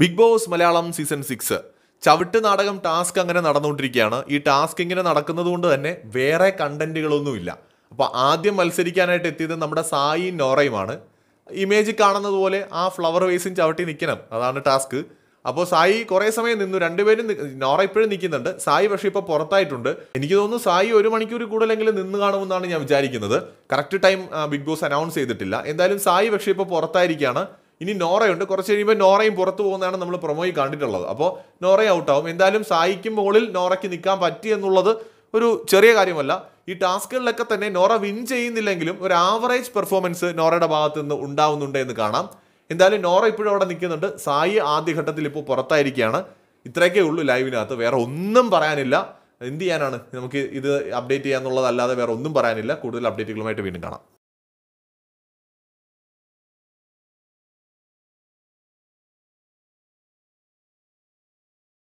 big Boss Malayalam season six ചവിട്ട് നാടകം task അങ്ങനെ നടന്നുകൊണ്ടിരിക്കുകയാണ് ഈ ടാസ്ക് ഇങ്ങനെ നടക്കുന്നത് കൊണ്ട് തന്നെ വേറെ കണ്ടന്റുകളൊന്നുമില്ല അപ്പോൾ ആദ്യം മത്സരിക്കാനായിട്ട് എത്തിയത് നമ്മുടെ സായി നോറയുമാണ് ഇമേജ് കാണുന്നത് പോലെ ആ ഫ്ലവർ വേസും ചവിട്ടി നിൽക്കണം അതാണ് ടാസ്ക് അപ്പോൾ സായി കുറേ സമയം നിന്നു രണ്ടുപേരും നോറ ഇപ്പോഴും നിൽക്കുന്നുണ്ട് സായി പക്ഷേ ഇപ്പോൾ പുറത്തായിട്ടുണ്ട് എനിക്ക് തോന്നുന്നു സായി ഒരു മണിക്കൂർ കൂടുതലെങ്കിലും നിന്ന് കാണുമെന്നാണ് ഞാൻ വിചാരിക്കുന്നത് correct time Bigg Boss announce ചെയ്തിട്ടില്ല എന്തായാലും സായി പക്ഷേ ഇപ്പോൾ പുറത്തായിരിക്കുകയാണ് ഇനി നോറയുണ്ട് കുറച്ച് കഴിയുമ്പോൾ നോറയും പുറത്തു പോകുന്നതാണ് നമ്മൾ പ്രൊമോയിൽ കണ്ടിട്ടുള്ളത് അപ്പോൾ നോറ ഔട്ടാവും എന്തായാലും സായിക്കും മുകളിൽ നോറയ്ക്ക് നിൽക്കാൻ പറ്റി എന്നുള്ളത് ഒരു ചെറിയ കാര്യമല്ല ഈ ടാസ്കുകളിലൊക്കെ തന്നെ നോറ വിൻ ചെയ്യുന്നില്ലെങ്കിലും ഒരു ആവറേജ് പെർഫോമൻസ് നോറയുടെ ഭാഗത്ത് നിന്ന് ഉണ്ടാവുന്നുണ്ട് എന്ന് കാണാം എന്തായാലും നോറ ഇപ്പോഴും അവിടെ നിൽക്കുന്നുണ്ട് സായി ആദ്യഘട്ടത്തിൽ ഇപ്പോൾ പുറത്തായിരിക്കുകയാണ് ഇത്രയൊക്കെ ഉള്ളൂ ലൈവിനകത്ത് വേറെ ഒന്നും പറയാനില്ല എന്ത് ചെയ്യാനാണ് നമുക്ക് ഇത് അപ്ഡേറ്റ് ചെയ്യാന്നുള്ളതല്ലാതെ വേറെ ഒന്നും പറയാനില്ല കൂടുതൽ അപ്ഡേറ്റുകളുമായിട്ട് വീണ്ടും കാണാം